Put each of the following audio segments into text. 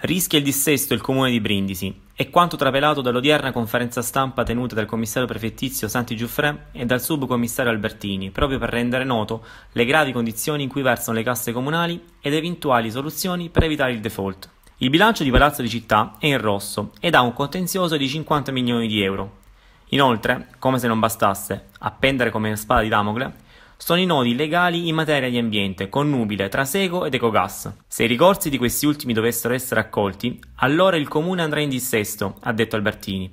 Rischia il dissesto il comune di Brindisi. È quanto trapelato dall'odierna conferenza stampa tenuta dal commissario prefettizio Santi Giuffrè e dal subcommissario Albertini, proprio per rendere noto le gravi condizioni in cui versano le casse comunali ed eventuali soluzioni per evitare il default. Il bilancio di Palazzo di Città è in rosso ed ha un contenzioso di 50 milioni di euro, Inoltre, come se non bastasse, appendere come spada di Damocle, sono i nodi legali in materia di ambiente, connubile, tra traseco ed ecogas. Se i ricorsi di questi ultimi dovessero essere accolti, allora il comune andrà in dissesto, ha detto Albertini.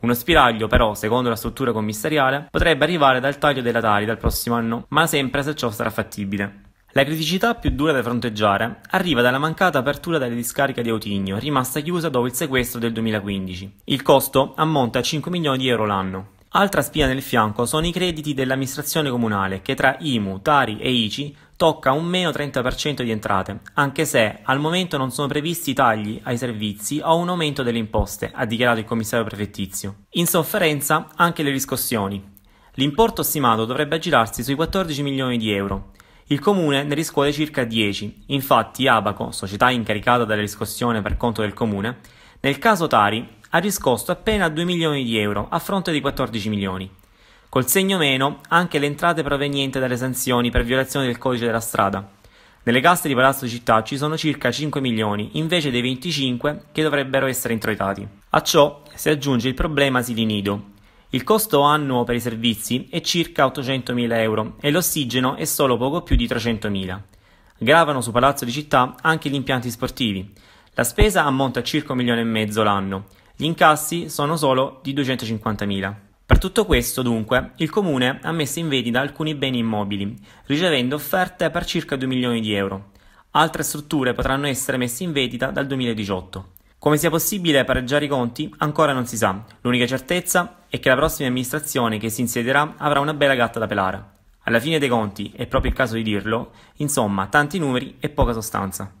Uno spiraglio, però, secondo la struttura commissariale, potrebbe arrivare dal taglio della Tari dal prossimo anno, ma sempre se ciò sarà fattibile. La criticità più dura da fronteggiare arriva dalla mancata apertura della discarica di Autigno, rimasta chiusa dopo il sequestro del 2015. Il costo ammonta a 5 milioni di euro l'anno. Altra spia nel fianco sono i crediti dell'amministrazione comunale, che tra IMU, Tari e ICI tocca un meno 30% di entrate, anche se al momento non sono previsti tagli ai servizi o un aumento delle imposte, ha dichiarato il commissario prefettizio. In sofferenza anche le riscossioni. L'importo stimato dovrebbe aggirarsi sui 14 milioni di euro. Il comune ne riscuote circa 10, infatti Abaco, società incaricata della riscossione per conto del comune, nel caso Tari ha riscosso appena 2 milioni di euro a fronte di 14 milioni. Col segno meno anche le entrate provenienti dalle sanzioni per violazione del codice della strada. Nelle casse di Palazzo Città ci sono circa 5 milioni invece dei 25 che dovrebbero essere introitati. A ciò si aggiunge il problema asili nido, il costo annuo per i servizi è circa 800.000 euro e l'ossigeno è solo poco più di 300.000. Gravano su Palazzo di Città anche gli impianti sportivi. La spesa ammonta a circa un milione e mezzo l'anno. Gli incassi sono solo di 250.000. Per tutto questo, dunque, il comune ha messo in vendita alcuni beni immobili, ricevendo offerte per circa 2 milioni di euro. Altre strutture potranno essere messe in vendita dal 2018. Come sia possibile pareggiare i conti ancora non si sa. L'unica certezza è che la prossima amministrazione che si insiederà avrà una bella gatta da pelare. Alla fine dei conti, è proprio il caso di dirlo, insomma, tanti numeri e poca sostanza.